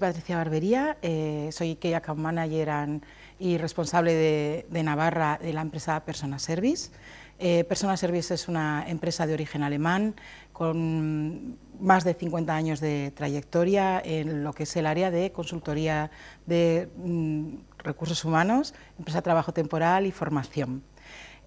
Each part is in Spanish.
Patricia Barbería, eh, soy Key Account Manager y responsable de, Navarra de la empresa Persona Service. Eh, Persona Service es una empresa de origen alemán con más de 50 años de trayectoria en lo que es el área de consultoría de mm, recursos humanos, empresa de trabajo temporal y formación.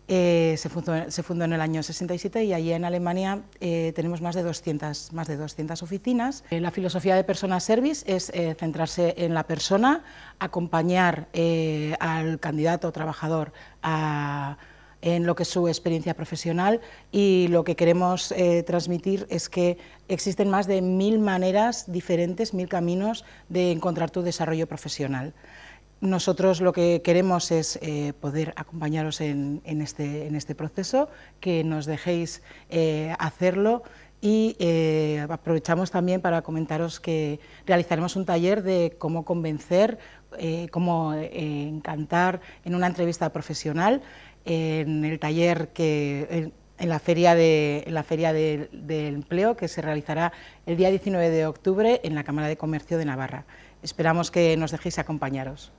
Eh, se, fundó, en el año 67 y allí en Alemania eh, tenemos más de 200, más de 200 oficinas. Eh, la filosofía de Persona Service es centrarse en la persona, acompañar al candidato o trabajador en lo que es su experiencia profesional y lo que queremos transmitir es que existen más de mil maneras diferentes, mil caminos de encontrar tu desarrollo profesional. Nosotros lo que queremos es eh, poder acompañaros este, en, este, proceso, que nos dejéis eh, hacerlo y eh, aprovechamos también para comentaros que realizaremos un taller de cómo convencer, cómo encantar en una entrevista profesional, en el taller que... En, la feria de la feria empleo que se realizará el día 19 de octubre en la Cámara de Comercio de Navarra. Esperamos que nos dejéis acompañaros.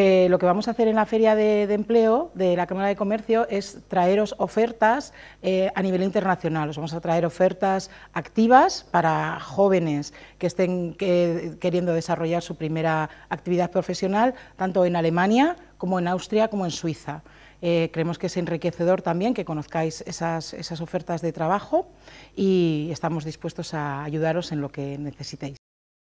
Eh, lo que vamos a hacer en la Feria de, Empleo de la Cámara de Comercio es traeros ofertas eh, a nivel internacional. Os vamos a traer ofertas activas para jóvenes que estén queriendo desarrollar su primera actividad profesional, tanto en Alemania como en Austria como en Suiza. Eh, creemos que es enriquecedor también que conozcáis esas ofertas de trabajo y estamos dispuestos a ayudaros en lo que necesitéis.